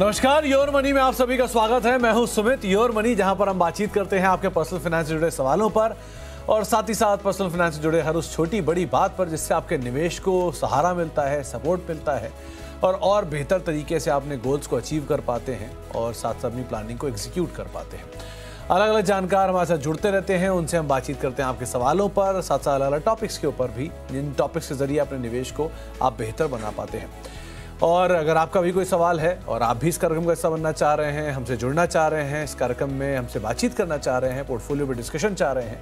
नमस्कार your money में आप सभी का स्वागत है मैं हूं सुमित योर मनी जहां पर हम बातचीत करते हैं आपके पर्सनल फाइनेंस से जुड़े सवालों पर और साथ ही साथ पर्सनल फाइनेंस से जुड़े हर उस छोटी बड़ी बात पर जिससे आपके निवेश को सहारा मिलता है सपोर्ट मिलता है और और बेहतर तरीके से अपने गोल्स को अचीव कर पाते हैं और साथ साथ अपनी प्लानिंग को एग्जीक्यूट कर पाते हैं अलग अलग जानकार हमारे साथ जुड़ते रहते हैं उनसे हम बातचीत करते हैं आपके सवालों पर साथ साथ अलग अलग टॉपिक्स के ऊपर भी जिन टॉपिक्स के जरिए अपने निवेश को आप बेहतर बना पाते हैं और अगर आपका भी कोई सवाल है और आप भी इस कार्यक्रम का हिस्सा बनना चाह रहे हैं हमसे जुड़ना चाह रहे हैं इस कार्यक्रम में हमसे बातचीत करना चाह रहे हैं पोर्टफोलियो पर डिस्कशन चाह रहे हैं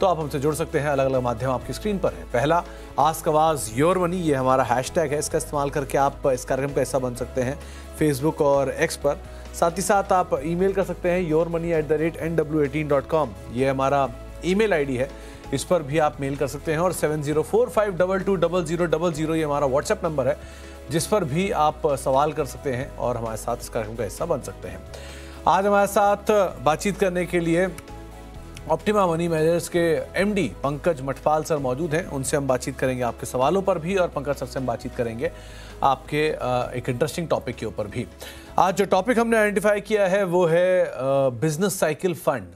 तो आप हमसे जुड़ सकते हैं अलग अलग माध्यम आपकी स्क्रीन पर है पहला आस्क आवाज़ योर मनी ये हमारा हैश है इसका इस्तेमाल करके आप इस कार्यक्रम का हिस्सा बन सकते हैं फेसबुक और एक्स पर साथ ही साथ आप ईमेल कर सकते हैं your money at the rate N W eighteen dot com ये हमारा ईमेल आईडी है इस पर भी आप मेल कर सकते हैं और seven zero four five double two double zero double zero ये हमारा व्हाट्सएप नंबर है जिस पर भी आप सवाल कर सकते हैं और हमारे साथ इस कार्यक्रम का हिस्सा बन सकते हैं आज हमारे साथ बातचीत करने के लिए ऑप्टिमा मनी मैनेजर्स के एमडी पंकज मठपाल सर मौजूद हैं उनसे हम बातचीत करेंगे आपके सवालों पर भी और पंकज सर से हम बातचीत करेंगे आपके एक इंटरेस्टिंग टॉपिक के ऊपर भी आज जो टॉपिक हमने आइडेंटिफाई किया है वो है business cycle fund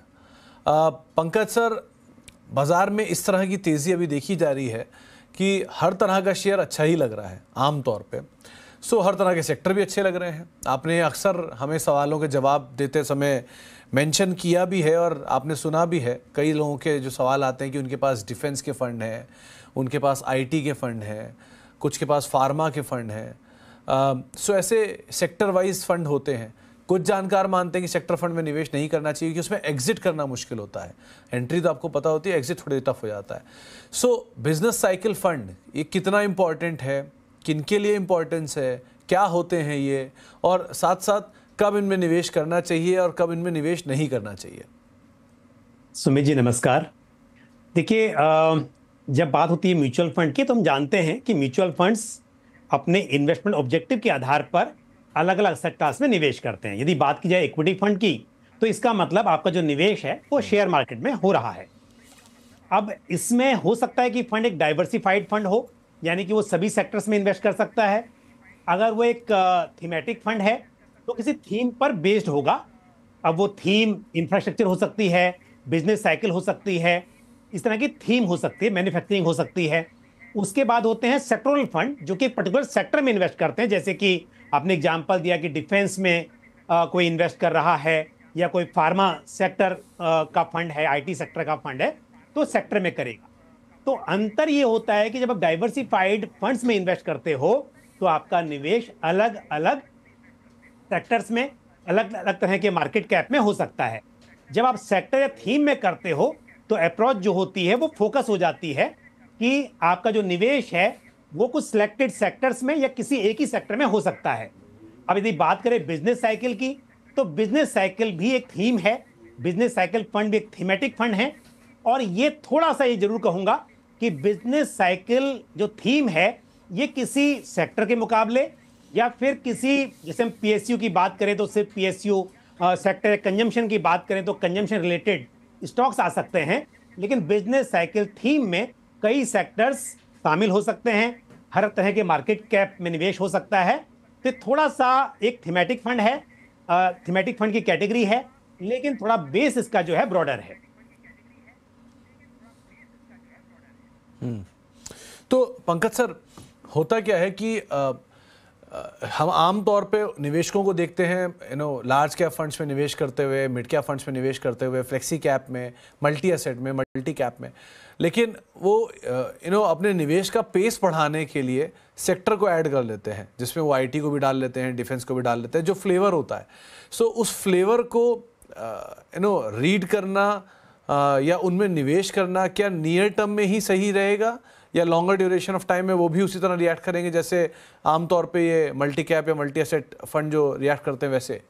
Pankaj sir बाज़ार में इस तरह की तेज़ी अभी देखी जा रही है कि हर तरह का शेयर अच्छा ही लग रहा है आम तौर पे सो हर तरह के सेक्टर भी अच्छे लग रहे हैं आपने अक्सर हमें सवालों के जवाब देते समय मेंशन किया भी है और आपने सुना भी है कई लोगों के जो सवाल आते हैं कि उनके पास डिफेंस के फ़ंड हैं उनके पास आईटी के फ़ंड हैं कुछ के पास फार्मा के फ़ंड हैं सो ऐसे सेक्टर वाइज फ़ंड होते हैं कुछ जानकार मानते हैं कि सेक्टर फंड में निवेश नहीं करना चाहिए क्योंकि उसमें एग्जिट करना मुश्किल होता है एंट्री तो आपको पता होती है एग्जिट थोड़ी टफ हो जाता है सो बिजनेस साइकिल फंड ये कितना इम्पॉर्टेंट है किन के लिए इंपॉर्टेंस है क्या होते हैं ये और साथ साथ कब इनमें निवेश करना चाहिए और कब इनमें निवेश नहीं करना चाहिए सुमित जी नमस्कार देखिए जब बात होती है म्यूचुअल फंड की तो हम जानते हैं कि म्यूचुअल फंड्स अपने इन्वेस्टमेंट ऑब्जेक्टिव के आधार पर अलग अलग सेक्टर्स क्लास में निवेश करते हैं यदि बात की जाए इक्विटी फंड की तो इसका मतलब आपका जो निवेश है वो शेयर मार्केट में हो रहा है अब इसमें हो सकता है कि फंड एक डाइवर्सिफाइड फंड हो यानी कि वो सभी सेक्टर्स में इन्वेस्ट कर सकता है अगर वो एक थीमेटिक फंड है तो किसी थीम पर बेस्ड होगा अब वो थीम इंफ्रास्ट्रक्चर हो सकती है बिजनेस साइकिल हो सकती है इस तरह की थीम हो सकती है मैन्युफैक्चरिंग हो सकती है उसके बाद होते हैं सेक्टोरल फंड जो कि पर्टिकुलर सेक्टर में इन्वेस्ट करते हैं जैसे कि आपने एग्जाम्पल दिया कि डिफेंस में आ, कोई इन्वेस्ट कर रहा है या कोई फार्मा सेक्टर आ, का फंड है आईटी सेक्टर का फंड है तो सेक्टर में करेगा तो अंतर ये होता है कि जब आप डाइवर्सिफाइड फंड्स में इन्वेस्ट करते हो तो आपका निवेश अलग अलग सेक्टर्स में अलग अलग तरह के मार्केट कैप में हो सकता है जब आप सेक्टर या थीम में करते हो तो अप्रोच जो होती है वो फोकस हो जाती है कि आपका जो निवेश है वो कुछ सिलेक्टेड सेक्टर्स में या किसी एक ही सेक्टर में हो सकता है अब यदि बात करें बिजनेस साइकिल की तो बिजनेस साइकिल भी एक थीम है बिजनेस साइकिल फंड भी एक थीमेटिक फंड है और ये थोड़ा सा ये जरूर कहूँगा कि बिजनेस साइकिल जो थीम है ये किसी सेक्टर के मुकाबले या फिर किसी जैसे हम पी की बात करें तो सिर्फ यू सेक्टर कंजम्पशन की बात करें तो कंजम्पशन रिलेटेड स्टॉक्स आ सकते हैं लेकिन बिजनेस साइकिल थीम में कई सेक्टर्स शामिल हो सकते हैं हर तरह के मार्केट कैप में निवेश हो सकता है तो थोड़ा सा एक थीमेटिक फंड है थीमेटिक फंड की कैटेगरी है लेकिन थोड़ा बेस इसका जो है ब्रॉडर है हम्म। तो पंकज सर होता क्या है कि आ, आ, हम आम तौर पे निवेशकों को देखते हैं you know large cap funds में निवेश करते हुए मिड कैप फंड्स में निवेश करते हुए फ्लेक्सी कैप में मल्टी एसेट में मल्टी कैप में लेकिन वो यू नो अपने निवेश का पेस बढ़ाने के लिए सेक्टर को ऐड कर लेते हैं जिसमें वो आईटी को भी डाल लेते हैं डिफेंस को भी डाल लेते हैं जो फ्लेवर होता है सो so, उस फ्लेवर को यू नो रीड करना आ, या उनमें निवेश करना क्या नियर टर्म में ही सही रहेगा या लॉन्गर ड्यूरेशन ऑफ टाइम में वो भी उसी तरह रिएक्ट करेंगे जैसे आमतौर पे ये मल्टी कैप या मल्टी एसेट फंड जो रिएक्ट करते हैं वैसे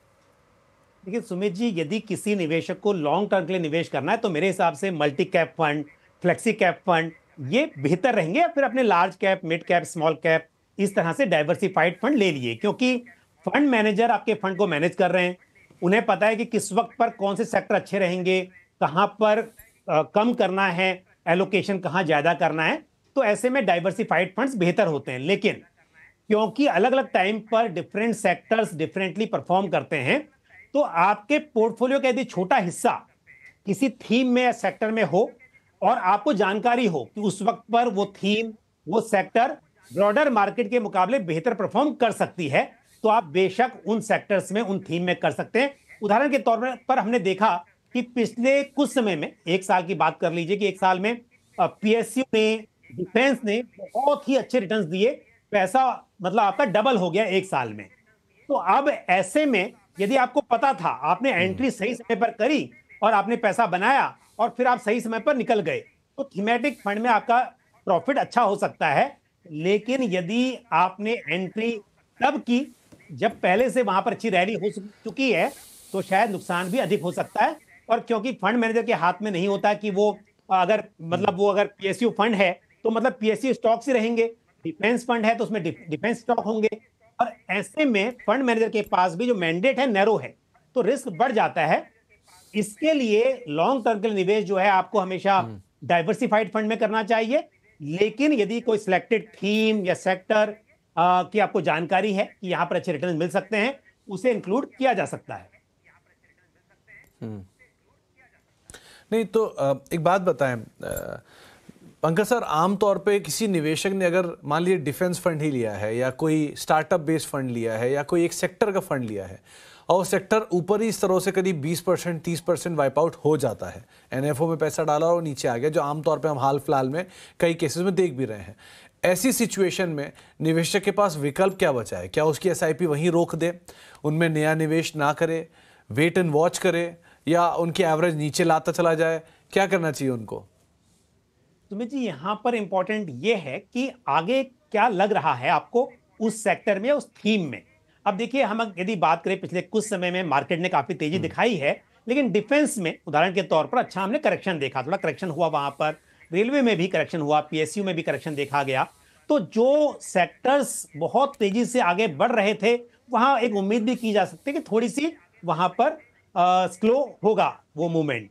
देखिए सुमित जी यदि किसी निवेशक को लॉन्ग टर्म के लिए निवेश करना है तो मेरे हिसाब से multi cap fund flexi cap fund ये बेहतर रहेंगे या फिर अपने large cap mid cap small cap इस तरह से डाइवर्सिफाइड फंड ले लिए क्योंकि फंड मैनेजर आपके फंड को मैनेज कर रहे हैं उन्हें पता है कि किस वक्त पर कौन से सेक्टर अच्छे रहेंगे कहाँ पर आ, कम करना है एलोकेशन कहाँ ज़्यादा करना है तो ऐसे में डाइवर्सिफाइड फंड्स बेहतर होते हैं लेकिन क्योंकि अलग अलग टाइम पर डिफरेंट सेक्टर्स डिफरेंटली परफॉर्म करते हैं तो आपके पोर्टफोलियो का यदि छोटा हिस्सा किसी थीम में या सेक्टर में हो और आपको जानकारी हो कि उस वक्त पर वो थीम वो सेक्टर ब्रॉडर मार्केट के मुकाबले बेहतर परफॉर्म कर सकती है तो आप बेशक उन सेक्टर्स में उन थीम में कर सकते हैं उदाहरण के तौर पर हमने देखा कि पिछले कुछ समय में एक साल की बात कर लीजिए कि एक साल में पीएसयू ने डिफेंस ने बहुत ही अच्छे रिटर्न्स दिए पैसा मतलब आपका डबल हो गया एक साल में तो अब ऐसे में यदि आपको पता था आपने एंट्री हम्म। सही समय पर करी और आपने पैसा बनाया और फिर आप सही समय पर निकल गए तो थीमेटिक फंड में आपका प्रॉफिट अच्छा हो सकता है लेकिन यदि आपने एंट्री तब की जब पहले से वहां पर अच्छी रैली हो चुकी है तो शायद नुकसान भी अधिक हो सकता है और क्योंकि फंड मैनेजर के हाथ में नहीं होता कि वो अगर मतलब वो अगर पीएसयू फंड है तो मतलब पीएसयू स्टॉक से रहेंगे डिफेंस फंड है तो उसमें डिफेंस स्टॉक होंगे और ऐसे में फंड मैनेजर के पास भी जो मैंडेट है नैरो है तो रिस्क बढ़ जाता है इसके लिए लॉन्ग टर्म के निवेश जो है आपको हमेशा डाइवर्सिफाइड हम्म। फंड में करना चाहिए लेकिन यदि कोई सिलेक्टेड थीम या सेक्टर आ, की आपको जानकारी है कि यहाँ पर अच्छे रिटर्न मिल सकते हैं उसे इंक्लूड किया जा सकता है हम्म। नहीं तो एक बात बताएं पंकज सर आमतौर पे किसी निवेशक ने अगर मान लीजिए डिफेंस फंड ही लिया है या कोई स्टार्टअप बेस्ड फंड लिया है या कोई एक सेक्टर का फंड लिया है और सेक्टर ऊपर ही स्तरों से करीब 20 परसेंट तीस परसेंट वाइप आउट हो जाता है एनएफओ में पैसा डाला और नीचे आ गया जो आमतौर पर हम हाल फिलहाल में कई केसेस में देख भी रहे हैं ऐसी सिचुएशन में निवेशक के पास विकल्प क्या बचा है क्या उसकी एस वहीं रोक दे उनमें नया निवेश ना करे वेट एंड वॉच करे या उनकी एवरेज नीचे लाता चला जाए क्या करना चाहिए उनको सुमित जी यहाँ पर इम्पोर्टेंट ये है कि आगे क्या लग रहा है आपको उस सेक्टर में उस थीम में अब देखिए हम यदि बात करें पिछले कुछ समय में मार्केट ने काफी तेजी हम्म। दिखाई है लेकिन डिफेंस में उदाहरण के तौर पर अच्छा हमने करेक्शन देखा थोड़ा करेक्शन हुआ वहां पर रेलवे में भी करेक्शन हुआ पीएसयू में भी करेक्शन देखा गया तो जो सेक्टर्स बहुत तेजी से आगे बढ़ रहे थे वहां एक उम्मीद भी की जा सकती है कि थोड़ी सी वहां पर स्लो होगा वो मूवमेंट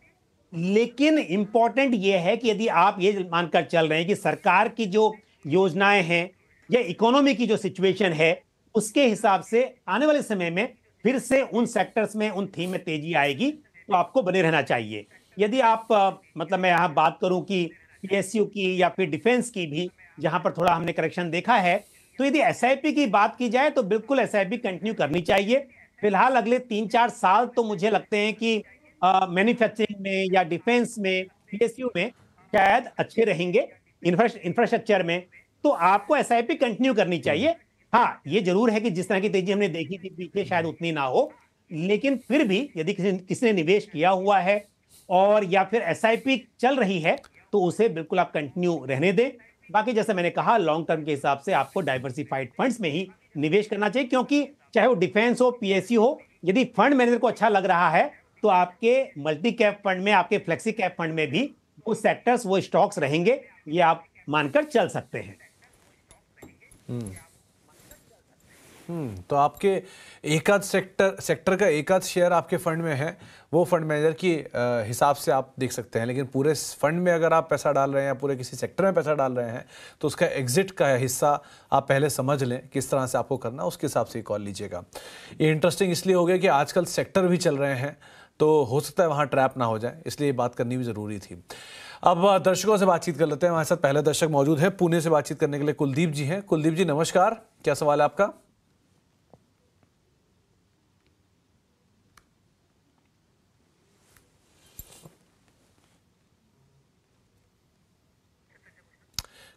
लेकिन इम्पॉर्टेंट ये है कि यदि आप ये मानकर चल रहे हैं कि सरकार की जो योजनाएं हैं या इकोनॉमी की जो सिचुएशन है उसके हिसाब से आने वाले समय में फिर से उन सेक्टर्स में उन थीम में तेजी आएगी तो आपको बने रहना चाहिए यदि आप मतलब मैं यहाँ बात करूँ कि पी की या फिर डिफेंस की भी जहाँ पर थोड़ा हमने करेक्शन देखा है तो यदि एस की बात की जाए तो बिल्कुल एस कंटिन्यू करनी चाहिए फिलहाल अगले तीन चार साल तो मुझे लगते हैं कि मैन्युफैक्चरिंग में या डिफेंस में पी में शायद अच्छे रहेंगे इंफ्रास्ट्रक्चर में तो आपको एस कंटिन्यू करनी चाहिए हाँ ये जरूर है कि जिस तरह की तेजी हमने देखी थी पीछे शायद उतनी ना हो लेकिन फिर भी यदि किसी किसी ने निवेश किया हुआ है और या फिर एस चल रही है तो उसे बिल्कुल आप कंटिन्यू रहने दें बाकी जैसे मैंने कहा लॉन्ग टर्म के हिसाब से आपको डाइवर्सिफाइड फंड्स में ही निवेश करना चाहिए क्योंकि चाहे वो डिफेंस हो पीएससी हो यदि फंड मैनेजर को अच्छा लग रहा है तो आपके मल्टी कैप फंड में आपके फ्लेक्सी कैप फंड में भी वो सेक्टर्स वो स्टॉक्स रहेंगे ये आप मानकर चल सकते हैं हम्म। हम्म, तो आपके एकाध सेक्टर सेक्टर का एकाध शेयर आपके फंड में है वो फंड मैनेजर की हिसाब से आप देख सकते हैं लेकिन पूरे फंड में अगर आप पैसा डाल रहे हैं या पूरे किसी सेक्टर में पैसा डाल रहे हैं तो उसका एग्जिट का हिस्सा आप पहले समझ लें किस तरह से आपको करना उसके हिसाब से कॉल लीजिएगा ये इंटरेस्टिंग इसलिए हो गया कि आजकल सेक्टर भी चल रहे हैं तो हो सकता है वहाँ ट्रैप ना हो जाए इसलिए बात करनी भी ज़रूरी थी अब दर्शकों से बातचीत कर लेते हैं हमारे साथ पहले दर्शक मौजूद है पुणे से बातचीत करने के लिए कुलदीप जी हैं कुलदीप जी नमस्कार क्या सवाल है आपका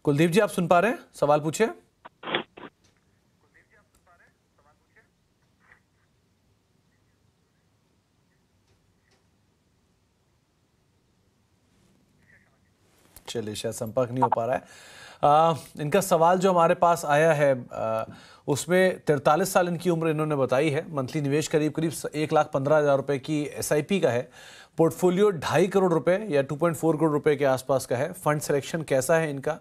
कुलदीप जी आप सुन पा रहे हैं सवाल पूछे चलिए शायद संपर्क नहीं हो पा रहा है आ, इनका सवाल जो हमारे पास आया है आ, उसमें तिरतालीस साल इनकी उम्र इन्होंने बताई है मंथली निवेश करीब करीब एक लाख पंद्रह हज़ार रुपये की एसआईपी का है पोर्टफोलियो ढाई करोड़ रुपए या टू पॉइंट फोर करोड़ रुपए के आसपास का है फंड सिलेक्शन कैसा है इनका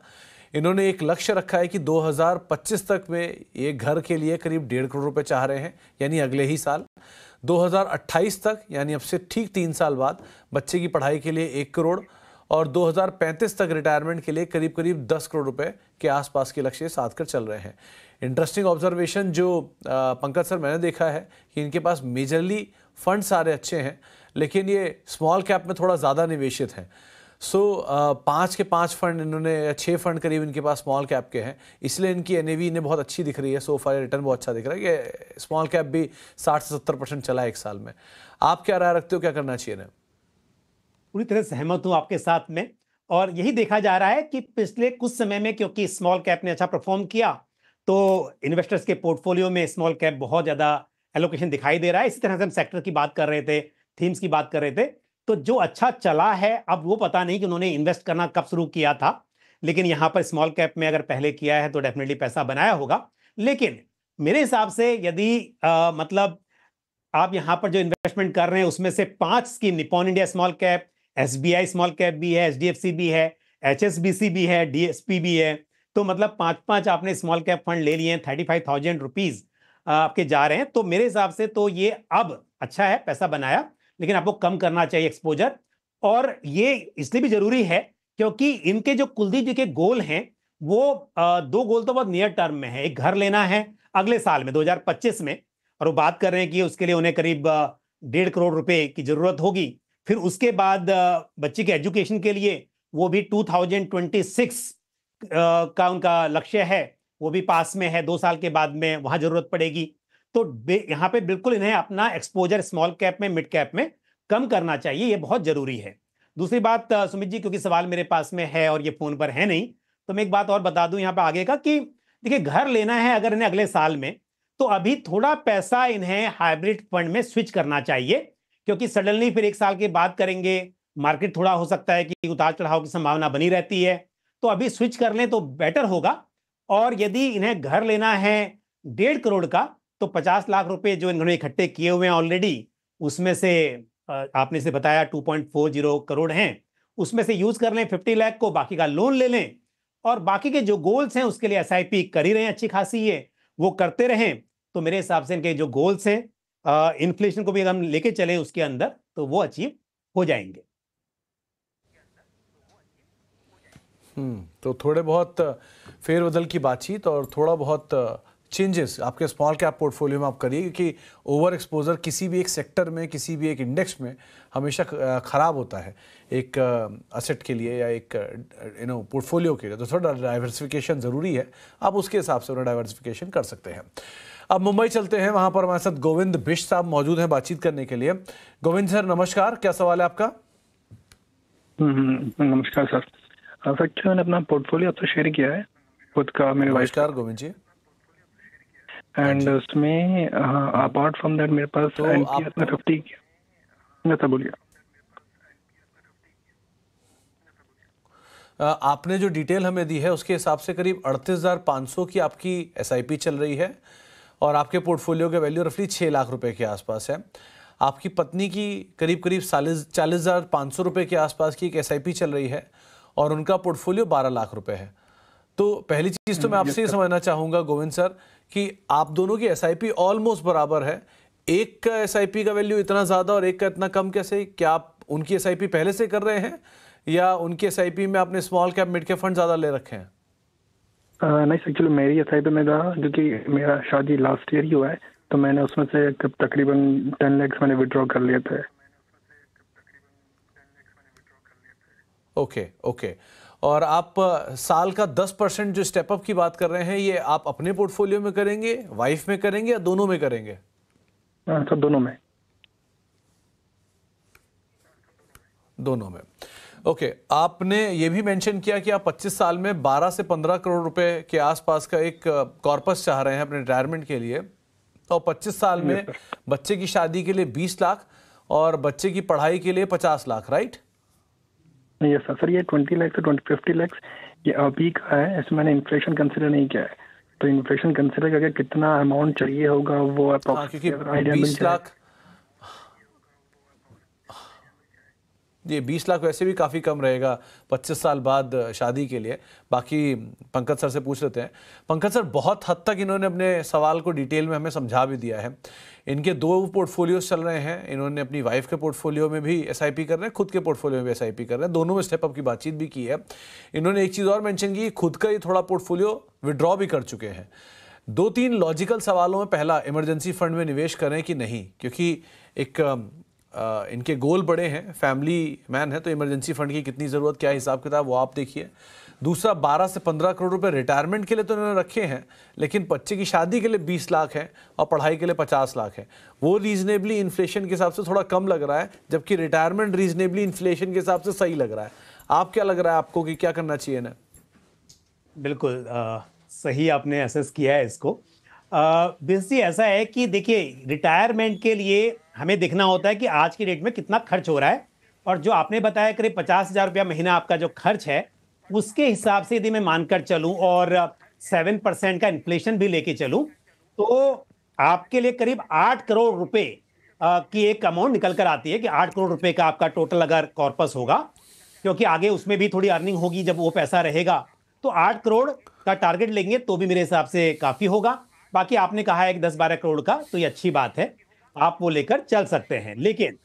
इन्होंने एक लक्ष्य रखा है कि 2025 तक वे ये घर के लिए करीब डेढ़ करोड़ रुपए चाह रहे हैं यानी अगले ही साल 2028 तक यानी अब से ठीक तीन साल बाद बच्चे की पढ़ाई के लिए एक करोड़ और 2035 तक रिटायरमेंट के लिए करीब करीब 10 करोड़ रुपए के आसपास के लक्ष्य साध कर चल रहे हैं इंटरेस्टिंग ऑब्जर्वेशन जो पंकज सर मैंने देखा है कि इनके पास मेजरली फंड सारे अच्छे हैं लेकिन ये स्मॉल कैप में थोड़ा ज़्यादा निवेशित हैं सो so, पाँच के पाँच फंड इन्होंने छः फंड करीब इनके पास स्मॉल कैप के हैं इसलिए इनकी एन इन्हें बहुत अच्छी दिख रही है सो फार रिटर्न बहुत अच्छा दिख रहा है कि स्मॉल कैप भी साठ से सत्तर परसेंट चला है एक साल में आप क्या राय रखते हो क्या करना चाहिए इन्हें पूरी तरह सहमत हूँ आपके साथ में और यही देखा जा रहा है कि पिछले कुछ समय में क्योंकि स्मॉल कैप ने अच्छा परफॉर्म किया तो इन्वेस्टर्स के पोर्टफोलियो में स्मॉल कैप बहुत ज़्यादा एलोकेशन दिखाई दे रहा है इसी तरह से हम सेक्टर की बात कर रहे थे थीम्स की बात कर रहे थे तो जो अच्छा चला है अब वो पता नहीं कि उन्होंने इन्वेस्ट करना कब शुरू किया था लेकिन यहाँ पर स्मॉल कैप में अगर पहले किया है तो डेफिनेटली पैसा बनाया होगा लेकिन मेरे हिसाब से यदि आ, मतलब आप यहाँ पर जो इन्वेस्टमेंट कर रहे हैं उसमें से पांच scheme Nippon India small cap S small cap भी है एच भी है एच भी है डी भी है तो मतलब पांच पांच आपने स्मॉल कैप फंड ले लिए हैं थर्टी फाइव थाउजेंड रुपीज आपके जा रहे हैं तो मेरे हिसाब से तो ये अब अच्छा है पैसा बनाया लेकिन आपको कम करना चाहिए एक्सपोजर और ये इसलिए भी जरूरी है क्योंकि इनके जो कुलदीप जी के गोल हैं वो दो गोल तो बहुत नियर टर्म में है एक घर लेना है अगले साल में 2025 में और वो बात कर रहे हैं कि उसके लिए उन्हें करीब डेढ़ करोड़ रुपए की जरूरत होगी फिर उसके बाद बच्चे के एजुकेशन के लिए वो भी 2026 का उनका लक्ष्य है वो भी पास में है दो साल के बाद में वहाँ जरूरत पड़ेगी तो यहाँ पे बिल्कुल इन्हें अपना एक्सपोजर स्मॉल कैप में मिड कैप में कम करना चाहिए ये बहुत जरूरी है दूसरी बात सुमित जी क्योंकि सवाल मेरे पास में है और ये फोन पर है नहीं तो मैं एक बात और बता दूं यहाँ पे आगे का कि देखिए घर लेना है अगर इन्हें अगले साल में तो अभी थोड़ा पैसा इन्हें हाइब्रिड फंड में स्विच करना चाहिए क्योंकि सडनली फिर एक साल के बाद करेंगे मार्केट थोड़ा हो सकता है कि उतार चढ़ाव की संभावना बनी रहती है तो अभी स्विच कर लें तो बेटर होगा और यदि इन्हें घर लेना है डेढ़ करोड़ का तो पचास लाख रुपए जो इन्होंने इकट्ठे किए हुए हैं ऑलरेडी उसमें से आपने से बताया two point four zero crore हैं उसमें से यूज कर लें फिफ्टी लाख को बाकी का लोन ले लें और बाकी के जो गोल्स हैं उसके लिए एस कर ही रहे हैं अच्छी खासी ये वो करते रहें तो मेरे हिसाब से इनके जो गोल्स हैं इन्फ्लेशन को भी हम लेके चले उसके अंदर तो वो अचीव हो जाएंगे हम्म तो थोड़े बहुत फेरबदल की बातचीत और थोड़ा बहुत चेंजेस आपके स्मॉल कैप पोर्टफोलियो में आप करिए क्योंकि ओवर एक्सपोजर किसी भी एक सेक्टर में किसी भी एक इंडेक्स में हमेशा ख़राब होता है एक असेट के लिए या एक यू नो पोर्टफोलियो के लिए तो थोड़ा डाइवर्सिफिकेशन ज़रूरी है आप उसके हिसाब से थोड़ा डाइवर्सिफिकेशन कर सकते हैं अब मुंबई चलते हैं वहाँ पर हमारे साथ गोविंद बिश साहब मौजूद हैं बातचीत करने के लिए गोविंद सर नमस्कार क्या सवाल है आपका हम्म, हम्म, हम्म, नमस्कार सर सर मैंने अपना पोर्टफोलियो तो शेयर किया है खुद का मेरे नमस्कार गोविंद जी एंड अच्छा। उसमें अपार्ट फ्रॉम दैट मेरे पास फिफ्टी तो अच्छा, बोलिए आपने जो डिटेल हमें दी है उसके हिसाब से करीब 38,500 की आपकी एसआईपी चल रही है और आपके पोर्टफोलियो के वैल्यू रफली 6 लाख रुपए के आसपास है आपकी पत्नी की करीब करीब चालीस चालीस हज़ार सौ के आसपास की एक एस चल रही है और उनका पोर्टफोलियो बारह लाख रुपए है तो पहली चीज तो मैं हम्म, आपसे ये समझना चाहूंगा गोविंद सर कि आप दोनों की एस ऑलमोस्ट बराबर है एक का एस का वैल्यू इतना ज्यादा और एक का इतना कम कैसे क्या आप उनकी एस पहले से कर रहे हैं या उनकी एस में आपने small cap mid cap fund ज्यादा ले रखे हैं नहीं एक्चुअली मेरी एस आई पी में था क्योंकि मेरा शादी लास्ट ईयर ही हुआ है तो मैंने उसमें से तकरीबन टेन लैक्स मैंने विदड्रॉ कर लिए थे ओके ओके और आप साल का 10 परसेंट जो स्टेपअप की बात कर रहे हैं ये आप अपने पोर्टफोलियो में करेंगे वाइफ में करेंगे या दोनों में करेंगे हाँ, सर तो दोनों में दोनों में ओके okay, आपने ये भी मेंशन किया कि आप 25 साल में 12 से 15 करोड़ रुपए के आसपास का एक कॉर्पस चाह रहे हैं अपने रिटायरमेंट के लिए तो 25 साल में बच्चे की शादी के लिए 20 लाख और बच्चे की पढ़ाई के लिए 50 लाख राइट ये सफर ये twenty lakhs twenty fifty lakhs ये अभी का है इसमें मैंने इन्फ्लेशन कंसिडर नहीं किया है तो इन्फ्लेशन कंसिडर करके कितना अमाउंट चाहिए होगा वो आप हाँ, लाख ये बीस लाख वैसे भी काफ़ी कम रहेगा पच्चीस साल बाद शादी के लिए बाकी पंकज सर से पूछ लेते हैं पंकज सर बहुत हद तक इन्होंने अपने सवाल को डिटेल में हमें समझा भी दिया है इनके दो पोर्टफोलियोज चल रहे हैं इन्होंने अपनी वाइफ के पोर्टफोलियो में भी एस कर रहे हैं खुद के पोर्टफोलियो में भी एस कर रहे हैं दोनों में स्टेपअप की बातचीत भी की है इन्होंने एक चीज़ और मैंशन की खुद का ये थोड़ा पोर्टफोलियो विड्रॉ भी कर चुके हैं दो तीन लॉजिकल सवालों में पहला इमरजेंसी फंड में निवेश करें कि नहीं क्योंकि एक इनके गोल बड़े हैं फैमिली मैन है तो इमरजेंसी फंड की कितनी ज़रूरत क्या हिसाब किताब वो आप देखिए दूसरा 12 से 15 करोड़ रुपए रिटायरमेंट के लिए तो इन्होंने रखे हैं लेकिन बच्चे की शादी के लिए 20 लाख है और पढ़ाई के लिए 50 लाख है वो रीजनेबली इन्फ्लेशन के हिसाब से थोड़ा कम लग रहा है जबकि रिटायरमेंट रीजनेबली इन्फ्लेशन के हिसाब से सही लग रहा है आप क्या लग रहा है आपको कि क्या करना चाहिए ना बिल्कुल आ, सही आपने एसेस किया है इसको बेस जी ऐसा है कि देखिए रिटायरमेंट के लिए हमें देखना होता है कि आज की डेट में कितना खर्च हो रहा है और जो आपने बताया करीब पचास हज़ार रुपया महीना आपका जो खर्च है उसके हिसाब से यदि मैं मानकर चलूँ और सेवन परसेंट का इन्फ्लेशन भी लेके चलूँ तो आपके लिए करीब आठ करोड़ रुपए की एक अमाउंट निकल कर आती है कि आठ करोड़ रुपए का आपका टोटल अगर कॉर्पस होगा क्योंकि आगे उसमें भी थोड़ी अर्निंग होगी जब वो पैसा रहेगा तो आठ करोड़ का टारगेट लेंगे तो भी मेरे हिसाब से काफ़ी होगा बाकी आपने कहा है कि दस बारह करोड़ का तो ये अच्छी बात है आप वो लेकर चल सकते हैं लेकिन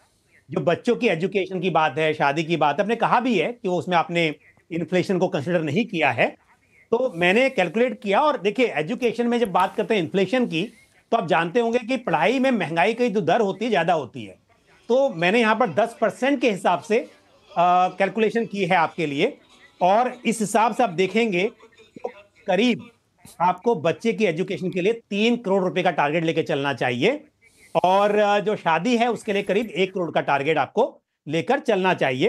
जो बच्चों की एजुकेशन की बात है शादी की बात है आपने कहा भी है कि वो उसमें आपने इन्फ्लेशन को कंसिडर नहीं किया है तो मैंने कैलकुलेट किया और देखिए एजुकेशन में जब बात करते हैं इन्फ्लेशन की तो आप जानते होंगे कि पढ़ाई में महंगाई की जो तो दर होती है ज़्यादा होती है तो मैंने यहाँ पर दस परसेंट के हिसाब से कैलकुलेशन की है आपके लिए और इस हिसाब से आप देखेंगे तो करीब आपको बच्चे की एजुकेशन के लिए तीन करोड़ रुपए का टारगेट लेके चलना चाहिए और जो शादी है उसके लिए करीब एक करोड़ का टारगेट आपको लेकर चलना चाहिए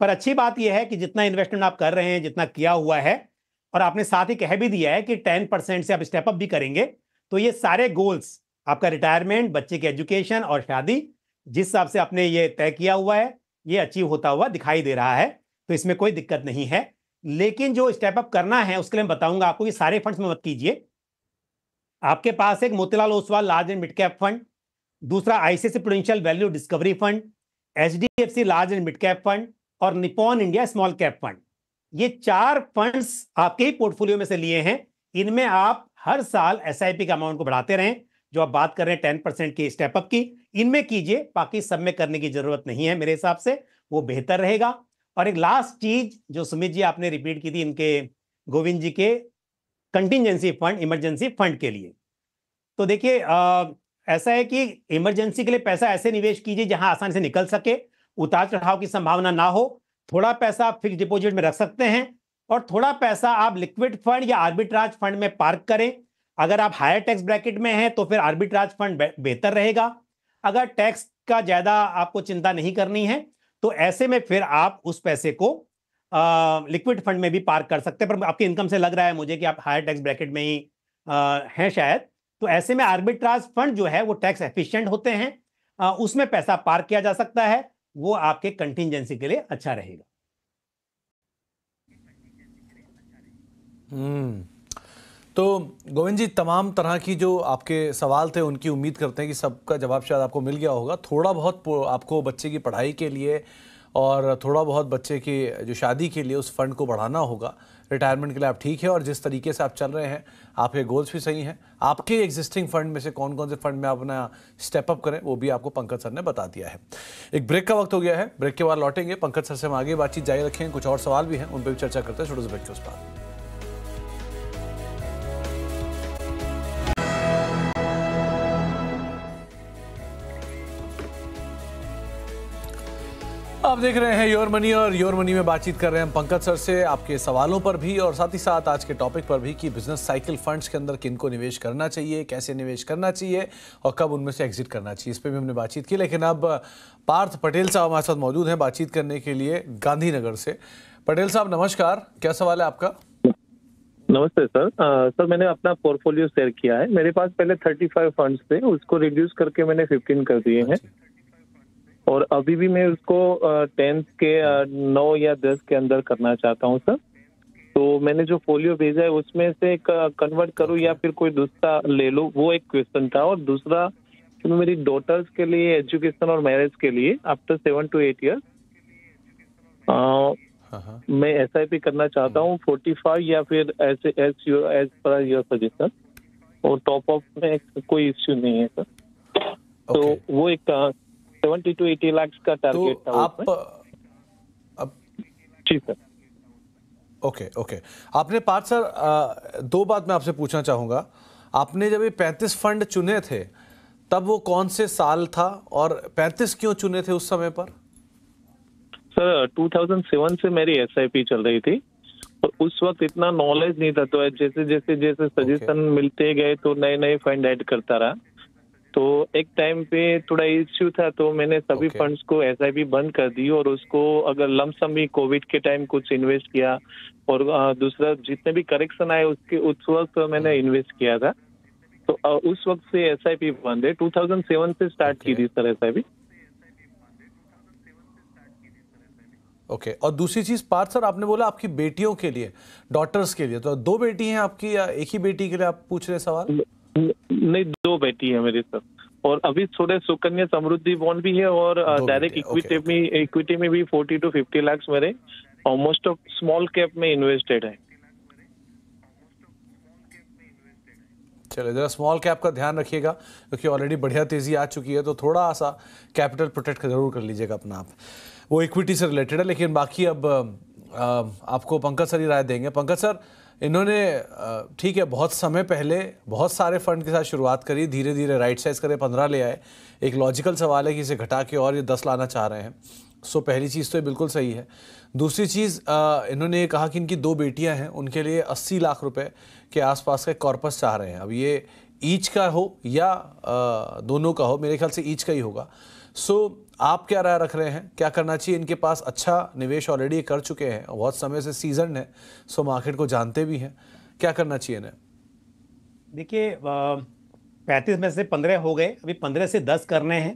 पर अच्छी बात यह है कि जितना इन्वेस्टमेंट आप कर रहे हैं जितना किया हुआ है और आपने साथ ही कह भी दिया है कि टेन परसेंट से आप स्टेप अप भी करेंगे तो ये सारे गोल्स आपका रिटायरमेंट बच्चे की एजुकेशन और शादी जिस हिसाब से आपने ये तय किया हुआ है ये अचीव होता हुआ दिखाई दे रहा है तो इसमें कोई दिक्कत नहीं है लेकिन जो स्टेप अप करना है उसके लिए मैं बताऊंगा आपको ये सारे फंड्स में मत कीजिए आपके पास एक Motilal Oswal large and mid cap fund दूसरा ICICI Prudential value discovery fund H large and mid cap fund और Nippon India small cap fund ये चार फंड्स आपके ही पोर्टफोलियो में से लिए हैं इनमें आप हर साल एस का अमाउंट को बढ़ाते रहें जो आप बात कर रहे हैं टेन के स्टेप अप की इनमें कीजिए बाकी सब में करने की जरूरत नहीं है मेरे हिसाब से वो बेहतर रहेगा और एक लास्ट चीज जो सुमित जी आपने रिपीट की थी इनके गोविंद जी के कंटिजेंसी फंड इमरजेंसी फंड के लिए तो देखिए ऐसा है कि इमरजेंसी के लिए पैसा ऐसे निवेश कीजिए जहां आसानी से निकल सके उतार चढ़ाव की संभावना ना हो थोड़ा पैसा आप फिक्स डिपॉजिट में रख सकते हैं और थोड़ा पैसा आप लिक्विड फंड या आर्बिट्राज फंड में पार्क करें अगर आप हायर टैक्स ब्रैकेट में हैं तो फिर आर्बिट्राज फंड बेहतर रहेगा अगर टैक्स का ज़्यादा आपको चिंता नहीं करनी है तो ऐसे में फिर आप उस पैसे को लिक्विड फंड में भी पार्क कर सकते हैं पर आपकी इनकम से लग रहा है मुझे कि आप हायर टैक्स ब्रैकेट में ही हैं शायद तो ऐसे में आर्बिट्राज फंड जो है वो टैक्स एफिशिएंट होते हैं आ, उसमें पैसा पार्क किया जा सकता है वो आपके कंटिजेंसी के लिए अच्छा रहेगा हम्म तो गोविंद जी तमाम तरह की जो आपके सवाल थे उनकी उम्मीद करते हैं कि सबका जवाब शायद आपको मिल गया होगा थोड़ा बहुत आपको बच्चे की पढ़ाई के लिए और थोड़ा बहुत बच्चे की जो शादी के लिए उस फंड को बढ़ाना होगा रिटायरमेंट के लिए आप ठीक है और जिस तरीके से आप चल रहे हैं आपके गोल्स भी सही हैं आपके एग्जिस्टिंग फंड में से कौन कौन से फंड में आप अपना स्टेप अप करें वो भी आपको पंकज सर ने बता दिया है एक ब्रेक का वक्त हो गया है ब्रेक के बाद लौटेंगे पंकज सर से हम आगे बातचीत जारी रखें कुछ और सवाल भी हैं उन पर भी चर्चा करते हैं छोटे से ब्रेक के उस बात आप देख रहे हैं योर मनी और योर मनी में बातचीत कर रहे हैं हम पंकज सर से आपके सवालों पर भी और साथ ही साथ आज के टॉपिक पर भी कि बिजनेस साइकिल फंड्स के अंदर को निवेश करना चाहिए कैसे निवेश करना चाहिए और कब उनमें से एग्जिट करना चाहिए इस पर भी हमने बातचीत की लेकिन अब पार्थ पटेल साहब हमारे साथ मौजूद हैं बातचीत करने के लिए गांधीनगर से पटेल साहब नमस्कार क्या सवाल है आपका नमस्ते सर सर मैंने अपना पोर्टफोलियो शेयर किया है मेरे पास पहले थर्टी फाइव फंड्स थे उसको रिड्यूस करके मैंने फिफ्टीन कर दिए हैं अच्छा। और अभी भी मैं उसको टेंथ के नौ या दस के अंदर करना चाहता हूँ सर तो मैंने जो फोलियो भेजा है उसमें से एक कन्वर्ट करूँ या फिर कोई दूसरा ले लूँ वो एक क्वेश्चन था और दूसरा कि मेरी डॉटर्स के लिए एजुकेशन और मैरिज के लिए after seven two eight year मैं एस आई पी करना चाहता हूँ फोर्टी फाइव या फिर एस एस यू एज पर योर सजेशन और टॉप ऑफ में कोई इश्यू नहीं है सर तो वो एक सेवेंटी टू एटी लैक्स का टारगेट तो था आप अब जी सर ओके ओके आपने पार्थ सर दो बात मैं आपसे पूछना चाहूंगा आपने जब ये पैंतीस फंड चुने थे तब वो कौन से साल था और 35 क्यों चुने थे उस समय पर सर 2007 से मेरी एस चल रही थी और उस वक्त इतना नॉलेज नहीं था तो जैसे जैसे जैसे सजेशन okay. मिलते गए तो नए नए फंड ऐड करता रहा तो एक टाइम पे थोड़ा इश्यू था तो मैंने सभी okay. फंड्स को एस बंद कर दी और उसको अगर लमसम भी कोविड के टाइम कुछ इन्वेस्ट किया और दूसरा जितने भी करेक्शन आए उसके उस वक्त मैंने इन्वेस्ट hmm. किया था तो उस वक्त से एस आई पी बंद है टू थाउजेंड सेवन से स्टार्ट okay. की थी sir S I P okay और दूसरी चीज पार्थ सर आपने बोला आपकी बेटियों के लिए डॉटर्स के लिए तो दो बेटी हैं आपकी या एक ही बेटी के लिए आप पूछ रहे सवाल नहीं दो बेटी है मेरी सर और अभी थोड़े सुकन्या समृद्धि बॉन्ड भी है और डायरेक्ट इक्विटी में इक्विटी में भी फोर्टी टू फिफ्टी लाख मेरे ऑलमोस्ट ऑफ स्मॉल कैप में इन्वेस्टेड है चलो जरा स्मॉल कैप का ध्यान रखिएगा क्योंकि ऑलरेडी बढ़िया तेजी आ चुकी है तो थोड़ा सा कैपिटल प्रोटेक्ट जरूर कर लीजिएगा अपना आप वो इक्विटी से रिलेटेड है लेकिन बाकी अब आ, आपको पंकज सर ही राय देंगे पंकज सर इन्होंने ठीक है बहुत समय पहले बहुत सारे फंड के साथ शुरुआत करी धीरे धीरे राइट साइज करे पंद्रह ले आए एक लॉजिकल सवाल है कि इसे घटा के और ये दस लाना चाह रहे हैं सो पहली चीज़ तो ये बिल्कुल सही है दूसरी चीज़ इन्होंने ये कहा कि इनकी दो बेटियां हैं उनके लिए अस्सी लाख रुपए के आसपास का कॉर्पस चाह रहे हैं अब ये ईच का हो या दोनों का हो मेरे ख्याल से ईच का ही होगा सो आप क्या राय रख रहे हैं क्या करना चाहिए इनके पास अच्छा निवेश ऑलरेडी कर चुके हैं बहुत समय से सीजन है सो मार्केट को जानते भी हैं क्या करना चाहिए इन्हें देखिए पैंतीस में से पंद्रह हो गए अभी पंद्रह से दस करने हैं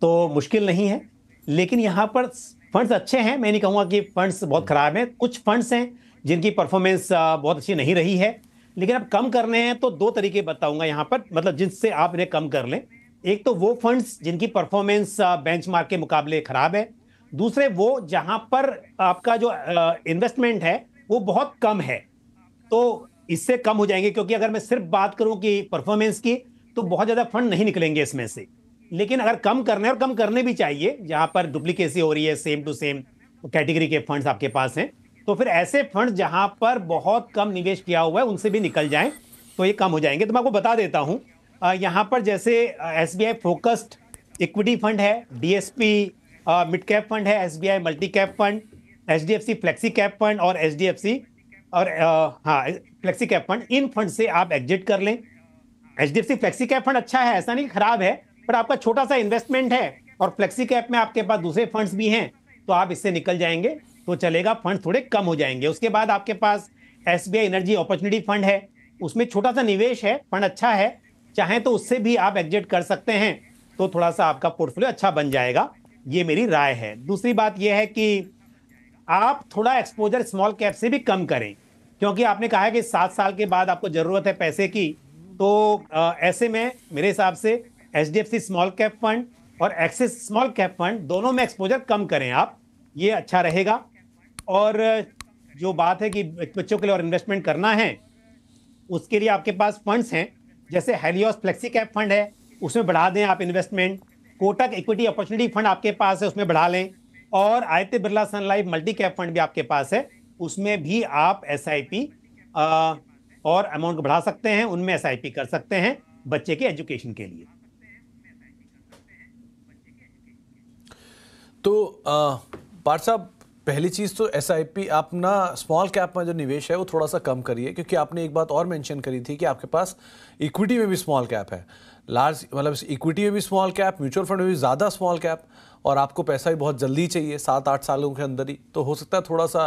तो मुश्किल नहीं है लेकिन यहाँ पर फंड्स अच्छे हैं मैं नहीं कहूँगा कि फंड्स बहुत ख़राब हैं कुछ फंड्स हैं जिनकी परफॉर्मेंस बहुत अच्छी नहीं रही है लेकिन अब कम करने हैं तो दो तरीके बताऊंगा यहाँ पर मतलब जिनसे आप इन्हें कम कर लें एक तो वो फंड्स जिनकी परफॉर्मेंस बेंचमार्क के मुकाबले खराब है दूसरे वो जहां पर आपका जो इन्वेस्टमेंट है वो बहुत कम है तो इससे कम हो जाएंगे क्योंकि अगर मैं सिर्फ बात करूं कि परफॉर्मेंस की तो बहुत ज़्यादा फंड नहीं निकलेंगे इसमें से लेकिन अगर कम करने और कम करने भी चाहिए जहां पर डुप्लीकेसी हो रही है सेम टू सेम कैटेगरी के फंड्स आपके पास हैं तो फिर ऐसे फंड जहाँ पर बहुत कम निवेश किया हुआ है उनसे भी निकल जाए तो ये कम हो जाएंगे तो मैं आपको बता देता हूँ यहाँ पर जैसे S B I focused equity fund है D S P mid cap fund है S B I multi cap fund H D F C flexi cap fund और एच डी एफ सी और हाँ फ्लैक्सी कैप फंड इन fund से आप exit कर लें H D F C flexi cap fund अच्छा है ऐसा नहीं खराब है पर आपका छोटा सा इन्वेस्टमेंट है और फ्लेक्सी कैप में आपके पास दूसरे फंड्स भी हैं तो आप इससे निकल जाएंगे तो चलेगा फंड थोड़े कम हो जाएंगे उसके बाद आपके पास S B I energy opportunity fund है उसमें छोटा सा निवेश है फंड अच्छा है चाहें तो उससे भी आप एग्जिट कर सकते हैं तो थोड़ा सा आपका पोर्टफोलियो अच्छा बन जाएगा ये मेरी राय है दूसरी बात यह है कि आप थोड़ा एक्सपोजर स्मॉल कैप से भी कम करें क्योंकि आपने कहा है कि सात साल के बाद आपको ज़रूरत है पैसे की तो आ, ऐसे में मेरे हिसाब से एच स्मॉल कैप फंड और एक्सिस स्मॉल कैप फंड दोनों में एक्सपोजर कम करें आप ये अच्छा रहेगा और जो बात है कि बच्चों के लिए और इन्वेस्टमेंट करना है उसके लिए आपके पास फंड्स हैं जैसे हेलियोस फ्लेक्सी कैप फंड है उसमें बढ़ा दें आप investment Kotak equity opportunity fund आपके पास है उसमें बढ़ा लें और Aditya Birla Sun Life multi cap fund भी आपके पास है उसमें भी आप एस और अमाउंट बढ़ा सकते हैं उनमें एस कर सकते हैं बच्चे के एजुकेशन के लिए तो पार्थ साहब पहली चीज़ तो एस आप ना स्मॉल कैप में जो निवेश है वो थोड़ा सा कम करिए क्योंकि आपने एक बात और मेंशन करी थी कि आपके पास इक्विटी में भी स्मॉल कैप है लार्ज मतलब इक्विटी में भी स्मॉल कैप म्यूचुअल फंड में भी ज़्यादा स्मॉल कैप और आपको पैसा भी बहुत जल्दी चाहिए सात आठ सालों के अंदर ही तो हो सकता है थोड़ा सा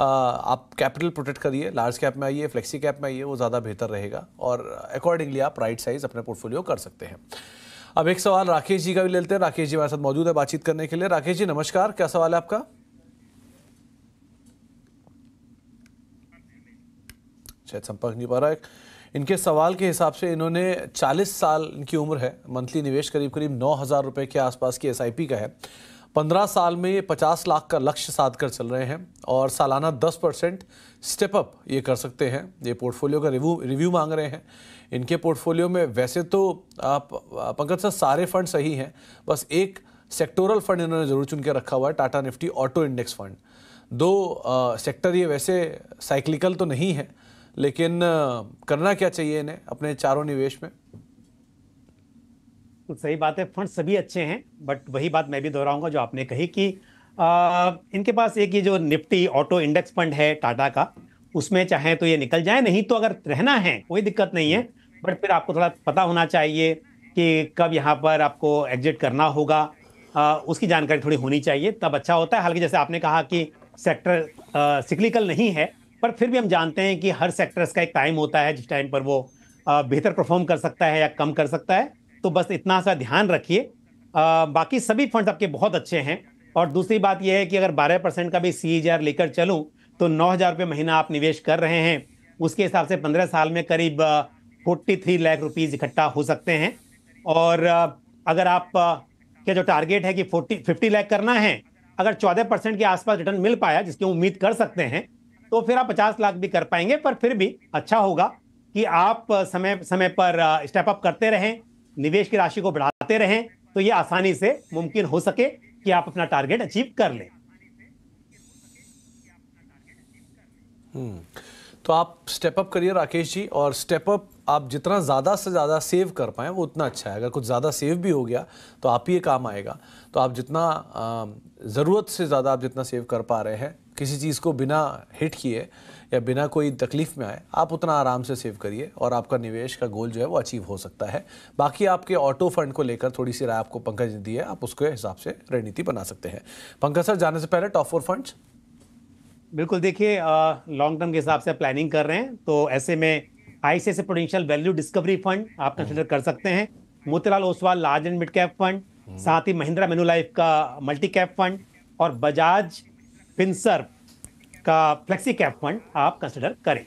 आ, आप कैपिटल प्रोटेक्ट करिए लार्ज कैप में आइए फ्लेक्सी कैप में आइए वो ज़्यादा बेहतर रहेगा और अकॉर्डिंगली आप राइट साइज़ अपने पोर्टफोलियो कर सकते हैं अब एक सवाल राकेश जी का भी लेते हैं राकेश जी हमारे साथ मौजूद है बातचीत करने के लिए राकेश जी नमस्कार क्या सवाल है आपका शायद संपर्क नहीं पा रहा है इनके सवाल के हिसाब से इन्होंने 40 साल इनकी उम्र है मंथली निवेश करीब करीब नौ हज़ार रुपये के आसपास की एसआईपी का है पंद्रह साल में ये पचास लाख का लक्ष्य साध कर चल रहे हैं और सालाना दस परसेंट स्टेपअप ये कर सकते हैं ये पोर्टफोलियो का रिव्यू रिव्यू मांग रहे हैं इनके पोर्टफोलियो में वैसे तो आप पंकज सर सारे फंड सही हैं बस एक सेक्टोरल फंड इन्होंने ज़रूर चुन के रखा हुआ है Tata Nifty auto index fund दो आ, सेक्टर ये वैसे साइक्लिकल तो नहीं है लेकिन करना क्या चाहिए इन्हें अपने चारों निवेश में तो सही बात है फंड सभी अच्छे हैं बट वही बात मैं भी दोहराऊंगा जो आपने कही कि आ, इनके पास एक ये जो निफ्टी ऑटो इंडेक्स फंड है टाटा का उसमें चाहे तो ये निकल जाए नहीं तो अगर रहना है कोई दिक्कत नहीं है बट फिर आपको थोड़ा पता होना चाहिए कि कब यहाँ पर आपको एग्जिट करना होगा आ, उसकी जानकारी थोड़ी होनी चाहिए तब अच्छा होता है हालांकि जैसे आपने कहा कि सेक्टर सिक्लिकल नहीं है पर फिर भी हम जानते हैं कि हर सेक्टर्स का एक टाइम होता है जिस टाइम पर वो बेहतर परफॉर्म कर सकता है या कम कर सकता है तो बस इतना सा ध्यान रखिए बाकी सभी फंड्स आपके बहुत अच्छे हैं और दूसरी बात यह है कि अगर 12 परसेंट का भी सी e लेकर चलूँ तो नौ हज़ार रुपये महीना आप निवेश कर रहे हैं उसके हिसाब से पंद्रह साल में करीब फोर्टी थ्री लाख रुपीज़ इकट्ठा हो सकते हैं और अगर आप क्या जो टारगेट है कि फोर्टी फिफ्टी लाख करना है अगर चौदह परसेंट के आसपास रिटर्न मिल पाया जिसकी उम्मीद कर सकते हैं तो फिर आप पचास लाख भी कर पाएंगे पर फिर भी अच्छा होगा कि आप समय समय पर स्टेप अप करते रहें निवेश की राशि को बढ़ाते रहें तो ये आसानी से मुमकिन हो सके कि आप अपना टारगेट अचीव कर लें हम्म, तो आप स्टेप अप करिए राकेश जी और स्टेप अप आप जितना ज़्यादा से ज़्यादा सेव कर पाएँ वो उतना अच्छा है अगर कुछ ज़्यादा सेव भी हो गया तो आप ही ये काम आएगा तो आप जितना ज़रूरत से ज़्यादा आप जितना सेव कर पा रहे हैं किसी चीज़ को बिना हिट किए या बिना कोई तकलीफ़ में आए आप उतना आराम से सेव करिए और आपका निवेश का गोल जो है वो अचीव हो सकता है बाकी आपके ऑटो फंड को लेकर थोड़ी सी राय आपको पंकज ने दी है आप उसके हिसाब से रणनीति बना सकते हैं पंकज सर जाने से पहले टॉप फोर फंड बिल्कुल देखिए लॉन्ग टर्म के हिसाब से प्लानिंग कर रहे हैं तो ऐसे में I C potential value discovery fund आप कंसिडर कर सकते हैं Motilal Oswal large and mid cap fund साथ ही महिंद्रा मेनू लाइफ का मल्टी कैप फंड और बजाज पिंसर का फ्लेक्सी कैप फंड आप कंसिडर करें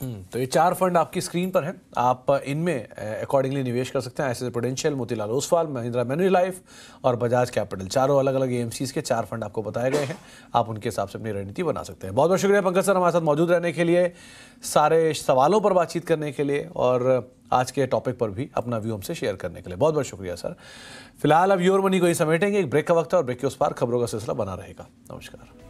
हम्म, तो ये चार फंड आपकी स्क्रीन पर हैं आप इनमें अकॉर्डिंगली निवेश कर सकते हैं ऐसे प्रोडेंशियल मोतीलाल ओसवाल महिंद्रा मैनू लाइफ और बजाज कैपिटल चारों अलग अलग एम के चार फंड आपको बताए गए हैं आप उनके हिसाब से अपनी रणनीति बना सकते हैं बहुत बहुत शुक्रिया पंकज सर हमारे साथ मौजूद रहने के लिए सारे सवालों पर बातचीत करने के लिए और आज के टॉपिक पर भी अपना व्यू हमसे शेयर करने के लिए बहुत बहुत शुक्रिया सर फिलहाल अब योर मनी को ही समेटेंगे एक ब्रेक का वक्त है और ब्रेक के उस पार खबरों का सिलसिला बना रहेगा नमस्कार